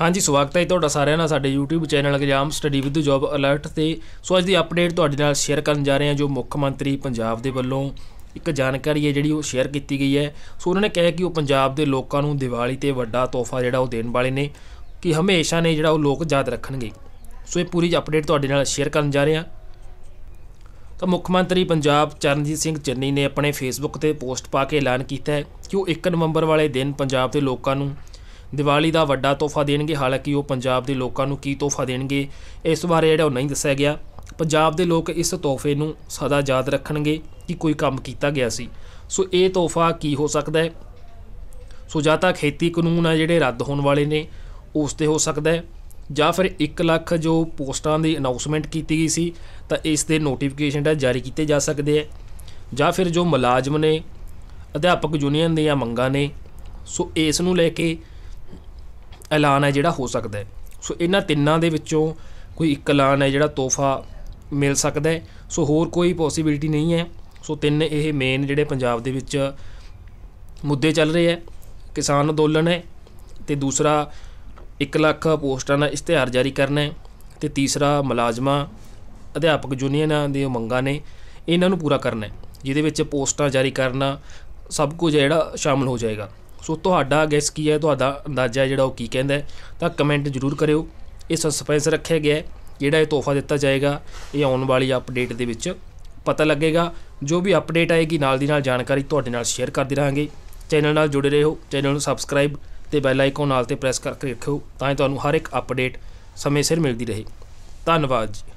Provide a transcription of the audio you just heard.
ਹਾਂਜੀ ਸਵਾਗਤ ਹੈ ਤੁਹਾਡਾ ਸਾਰਿਆਂ ਦਾ ਸਾਡੇ YouTube channel exam study with job alert ਤੇ ਸੋ ਅੱਜ ਦੀ ਅਪਡੇਟ ਤੁਹਾਡੇ ਨਾਲ ਸ਼ੇਅਰ ਕਰਨ ਜਾ ਰਹੇ ਹਾਂ ਜੋ ਮੁੱਖ ਮੰਤਰੀ ਪੰਜਾਬ ਦੇ ਵੱਲੋਂ ਇੱਕ ਜਾਣਕਾਰੀ ਹੈ ਜਿਹੜੀ ਉਹ ਸ਼ੇਅਰ ਕੀਤੀ ਗਈ ਹੈ ਸੋ ਉਹਨਾਂ ਨੇ ਕਿਹਾ ਕਿ ਉਹ ਪੰਜਾਬ ਦੇ ਲੋਕਾਂ ਨੂੰ ਦੀਵਾਲੀ ਤੇ ਵੱਡਾ ਤੋਹਫਾ ਜਿਹੜਾ ਉਹ ਦੇਣ ਵਾਲੇ ਨੇ ਕਿ ਹਮੇਸ਼ਾ ਨੇ ਜਿਹੜਾ ਉਹ ਲੋਕ ਯਾਦ ਰੱਖਣਗੇ ਸੋ ਇਹ ਪੂਰੀ ਅਪਡੇਟ ਤੁਹਾਡੇ ਨਾਲ ਸ਼ੇਅਰ ਕਰਨ ਜਾ ਰਹੇ ਹਾਂ ਤਾਂ ਮੁੱਖ ਮੰਤਰੀ ਪੰਜਾਬ ਚਰਨਜੀਤ ਸਿੰਘ ਚੰਨੀ ਨੇ ਆਪਣੇ ਫੇਸਬੁੱਕ ਤੇ ਪੋਸਟ ਪਾ ਕੇ ਐਲਾਨ ਕੀਤਾ ਹੈ ਕਿ ਉਹ 1 ਨਵੰਬਰ ਵਾਲੇ ਦਿਨ ਪੰਜਾਬ ਦੇ ਲੋਕਾਂ ਨੂੰ ਦੀਵਾਲੀ ਦਾ ਵੱਡਾ ਤੋਹਫਾ ਦੇਣਗੇ ਹਾਲਾਂਕਿ ਉਹ ਪੰਜਾਬ ਦੇ ਲੋਕਾਂ ਨੂੰ ਕੀ ਤੋਹਫਾ ਦੇਣਗੇ ਇਸ ਬਾਰੇ ਜਿਹੜਾ ਉਹ ਨਹੀਂ ਦੱਸਿਆ ਗਿਆ ਪੰਜਾਬ ਦੇ ਲੋਕ ਇਸ ਤੋਹਫੇ ਨੂੰ ਸਦਾ ਯਾਦ ਰੱਖਣਗੇ ਕਿ ਕੋਈ ਕੰਮ ਕੀਤਾ ਗਿਆ ਸੀ ਸੋ ਇਹ ਤੋਹਫਾ ਕੀ ਹੋ ਸਕਦਾ ਹੈ ਸੋ ਜਾਂ ਤਾਂ ਖੇਤੀ ਕਾਨੂੰਨ ਆ ਜਿਹੜੇ ਰੱਦ ਹੋਣ ਵਾਲੇ ਨੇ ਉਸ ਤੇ ਹੋ ਸਕਦਾ ਹੈ ਜਾਂ ਫਿਰ 1 ਲੱਖ ਜੋ ਪੋਸਟਾਂ ਦੀ ਅਨਾਉਂਸਮੈਂਟ ਕੀਤੀ ਗਈ ਸੀ ਤਾਂ ਇਸ ਦੇ ਨੋਟੀਫਿਕੇਸ਼ਨ ਦਾ ਜਾਰੀ ਕੀਤੇ ਜਾ ਸਕਦੇ ਆ ਜਾਂ ਫਿਰ ਜੋ ਮੁਲਾਜ਼ਮ ਨੇ ਅਧਿਆਪਕ ਯੂਨੀਅਨ ਦੀਆਂ ਮੰਗਾਂ ਨੇ ਸੋ ਇਸ ਨੂੰ ਲੈ ਕੇ ਐਲਾਨ ਹੈ ਜਿਹੜਾ ਹੋ ਸਕਦਾ ਹੈ ਸੋ ਇਹਨਾਂ ਤਿੰਨਾਂ ਦੇ ਵਿੱਚੋਂ ਕੋਈ ਇੱਕ ਐਲਾਨ ਹੈ ਜਿਹੜਾ ਤੋਹਫਾ ਮਿਲ ਸਕਦਾ ਹੈ ਸੋ ਹੋਰ ਕੋਈ ਪੋਸਿਬਿਲਟੀ ਨਹੀਂ ਹੈ ਸੋ ਤਿੰਨ ਇਹ ਮੇਨ ਜਿਹੜੇ ਪੰਜਾਬ ਦੇ ਵਿੱਚ ਮੁੱਦੇ ਚੱਲ ਰਹੇ ਹੈ ਕਿਸਾਨ ਅੰਦੋਲਨ ਹੈ ਤੇ ਦੂਸਰਾ 1 ਲੱਖ ਪੋਸਟਾਂ ਦਾ ਇਸ਼ਤਿਹਾਰ ਜਾਰੀ ਕਰਨਾ ਹੈ ਤੇ ਤੀਸਰਾ ਮੁਲਾਜ਼ਮਾਂ ਅਧਿਆਪਕ ਯੂਨੀਅਨਾਂ ਦੇ ਮੰਗਾਂ ਨੇ ਇਹਨਾਂ ਨੂੰ ਪੂਰਾ ਕਰਨਾ ਹੈ ਜਿਹਦੇ ਵਿੱਚ ਪੋਸਟਾਂ ਜਾਰੀ ਕਰਨਾ ਸਭ ਕੁਝ ਜਿਹੜਾ ਸ਼ਾਮਲ ਹੋ ਜਾਏਗਾ ਸੋ ਤੁਹਾਡਾ ਗੈਸ ਕੀ ਹੈ ਤੁਹਾਡਾ ਅੰਦਾਜ਼ਾ ਜਿਹੜਾ ਉਹ ਕੀ ਕਹਿੰਦਾ ਤਾਂ ਕਮੈਂਟ ਜ਼ਰੂਰ ਕਰਿਓ ਇਹ ਸਸਪੈਂਸ ਰੱਖਿਆ ਗਿਆ ਜਿਹੜਾ ਇਹ ਤੋਹਫਾ ਦਿੱਤਾ ਜਾਏਗਾ ਇਹ ਆਉਣ ਵਾਲੀ ਅਪਡੇਟ ਦੇ ਵਿੱਚ ਪਤਾ ਲੱਗੇਗਾ ਜੋ ਵੀ ਅਪਡੇਟ ਆਏਗੀ ਨਾਲ ਦੀ ਨਾਲ ਜਾਣਕਾਰੀ ਤੁਹਾਡੇ ਨਾਲ ਸ਼ੇਅਰ ਕਰਦੇ ਰਹਾਂਗੇ ਚੈਨਲ ਨਾਲ ਜੁੜੇ ਰਹੋ ਚੈਨਲ ਨੂੰ ਸਬਸਕ੍ਰਾਈਬ ਤੇ ਬੈਲ ਆਈਕਨ ਨਾਲ ਤੇ ਪ੍ਰੈਸ ਕਰਕੇ ਰੱਖਿਓ ਤਾਂ ਹੀ ਤੁਹਾਨੂੰ ਹਰ ਇੱਕ ਅਪਡੇਟ ਸਮੇਂ ਸਿਰ ਮਿਲਦੀ ਰਹੇ ਧੰਨਵਾਦ ਜੀ